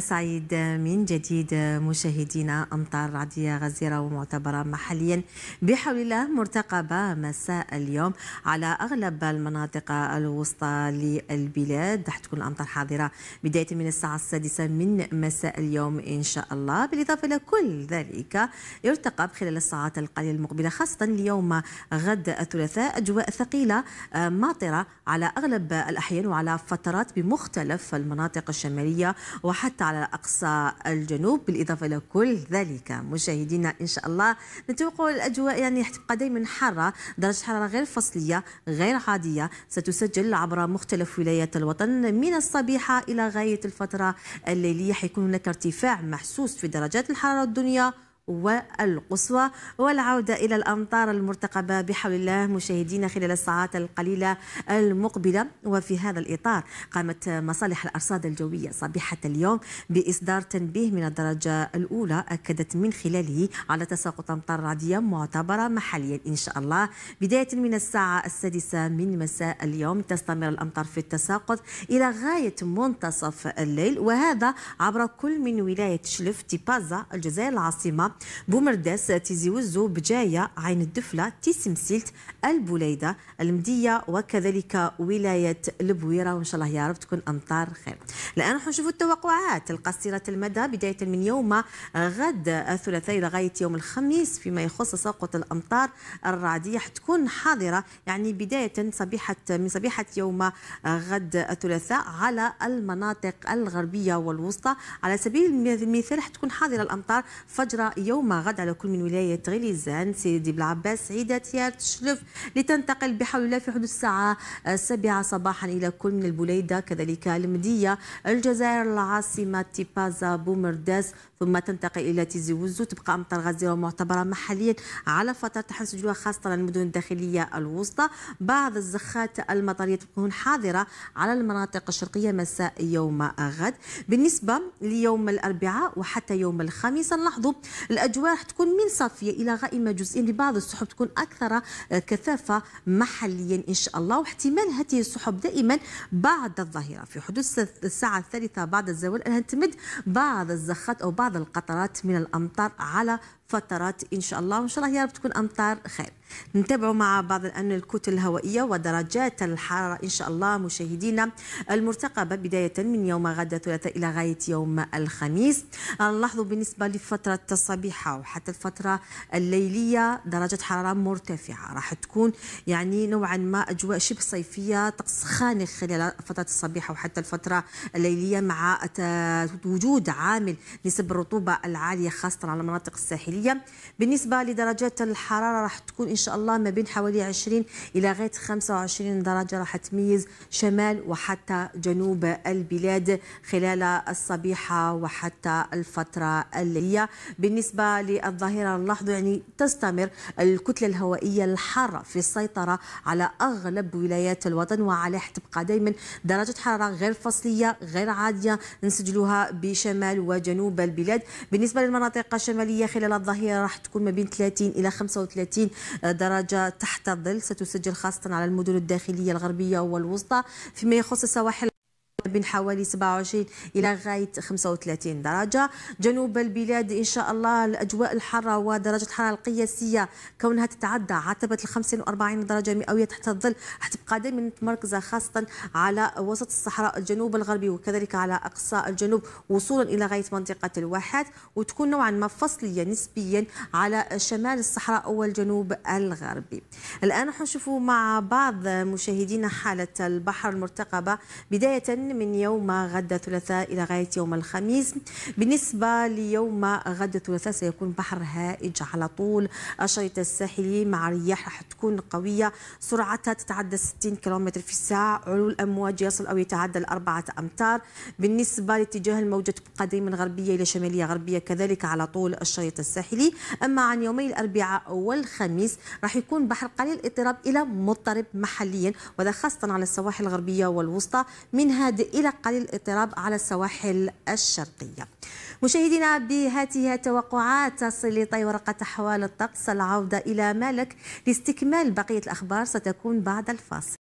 سعيد من جديد مشاهدينا أمطار رعدية غزيرة ومعتبرة محليا بحول الله مرتقبة مساء اليوم على أغلب المناطق الوسطى للبلاد راح تكون الأمطار حاضرة بداية من الساعة السادسة من مساء اليوم إن شاء الله بالإضافة إلى كل ذلك يرتقب خلال الساعات القليلة المقبلة خاصة اليوم غد الثلاثاء أجواء ثقيلة آه، ماطرة على أغلب الأحيان وعلى فترات بمختلف المناطق الشمالية وحتى على أقصى الجنوب بالإضافة إلى كل ذلك مشاهدينا إن شاء الله نتوقع الأجواء يعني حتبقى دائما حارة درجة حرارة غير فصلية غير عادية ستسجل عبر مختلف ولايات الوطن من الصبيحة إلى غاية الفترة الليلية حيكون هناك ارتفاع محسوس في درجات الحرارة الدنيا والقصوى والعودة إلى الأمطار المرتقبة بحول الله مشاهدينا خلال الساعات القليلة المقبلة وفي هذا الإطار قامت مصالح الأرصاد الجوية صبيحة اليوم بإصدار تنبيه من الدرجة الأولى أكدت من خلاله على تساقط أمطار رعدية معتبرة محليا إن شاء الله بداية من الساعة السادسة من مساء اليوم تستمر الأمطار في التساقط إلى غاية منتصف الليل وهذا عبر كل من ولاية شلف تيبازا الجزائر العاصمة بومرداس تيزي وزو بجاية عين الدفلة تيسمسيلت البوليدة المدية وكذلك ولاية البويرة وإن شاء الله يا رب تكون أمطار خير الآن نشوف التوقعات القصيرة المدى بداية من يوم آه، غد الثلاثاء آه، إلى غاية يوم الخميس فيما يخص تساقط الأمطار الرعدية حتكون حاضرة يعني بداية صبيحة من صبيحة يوم آه، غد الثلاثاء على المناطق الغربية والوسطى على سبيل المثال حتكون حاضرة الأمطار فجر يوم غد على كل من ولاية غليزان سيدي بلعباس عيدة تيار تشلف لتنتقل بحول الله في حدود الساعة السابعة صباحا إلى كل من البوليدة كذلك المدية الجزائر العاصمة تيبازا بومرداس ثم تنتقل إلى تيزي وزو تبقى أمطار غزيرة ومعتبرة محليا على فترة تحسن خاصة المدن الداخلية الوسطى بعض الزخات المطرية تكون حاضرة على المناطق الشرقية مساء يوم غد بالنسبة ليوم الأربعاء وحتى يوم الخميس نلاحظ الاجواء راح تكون من صافيه الى غائمه جزئيا لبعض السحب تكون اكثر آه، كثافه محليا ان شاء الله واحتمال هذه السحب دائما بعد الظهيره في حدوث الساعه الثالثة بعد الزوال أنها تمد بعض الزخات أو بعض القطرات من الأمطار على فترات ان شاء الله وان شاء الله يا رب تكون امطار خير نتابعوا مع بعض الان الكتل الهوائيه ودرجات الحراره ان شاء الله مشاهدينا المرتقبه بدايه من يوم غدا الثلاثاء الى غايه يوم الخميس نلاحظوا بالنسبه لفتره الصبيحه وحتى الفتره الليليه درجه حراره مرتفعه راح تكون يعني نوعا ما اجواء شبه صيفيه طقس خانق خلال فتره الصبيحه وحتى الفتره الليليه مع وجود عامل نسب الرطوبه العاليه خاصه على المناطق الساحليه الجبليه بالنسبه لدرجات الحراره راح تكون ان شاء الله ما بين حوالي 20 الى غايه 25 درجه راح تميز شمال وحتى جنوب البلاد خلال الصبيحه وحتى الفتره الليليه بالنسبه للظاهره نلاحظ يعني تستمر الكتله الهوائيه الحاره في السيطره على اغلب ولايات الوطن وعلى تبقى دائما درجه حراره غير فصليه غير عاديه نسجلوها بشمال وجنوب البلاد بالنسبه للمناطق الشماليه خلال الظهر الظهيرة راح تكون ما بين 30 إلى 35 درجة تحت الظل ستسجل خاصة على المدن الداخلية الغربية والوسطى فيما يخص السواحل بين حوالي 27 إلى غاية 35 درجة جنوب البلاد إن شاء الله الأجواء الحارة ودرجة الحرارة القياسية كونها تتعدى عتبة ال 45 درجة مئوية تحت الظل حتبقى دائما متمركزة خاصة على وسط الصحراء الجنوب الغربي وكذلك على أقصى الجنوب وصولا إلى غاية منطقة الواحات وتكون نوعا ما فصلية نسبيا على شمال الصحراء والجنوب الغربي الآن نشوفوا مع بعض مشاهدينا حالة البحر المرتقبة بداية من من يوم غد الثلاثاء إلى غاية يوم الخميس بالنسبة ليوم غد الثلاثاء سيكون بحر هائج على طول الشريط الساحلي مع رياح راح تكون قوية سرعتها تتعدى 60 كم في الساعة علو الأمواج يصل أو يتعدى الأربعة أمتار بالنسبة لاتجاه الموجة بقدر من غربية إلى شمالية غربية كذلك على طول الشريط الساحلي أما عن يومي الأربعاء والخميس راح يكون بحر قليل اضطراب إلى مضطرب محليا وهذا خاصة على السواحل الغربية والوسطى من هادئ إلى قليل الاضطراب على السواحل الشرقية مشاهدينا بهذه التوقعات تصل لطي ورقة أحوال الطقس العودة إلى مالك لاستكمال بقية الأخبار ستكون بعد الفاصل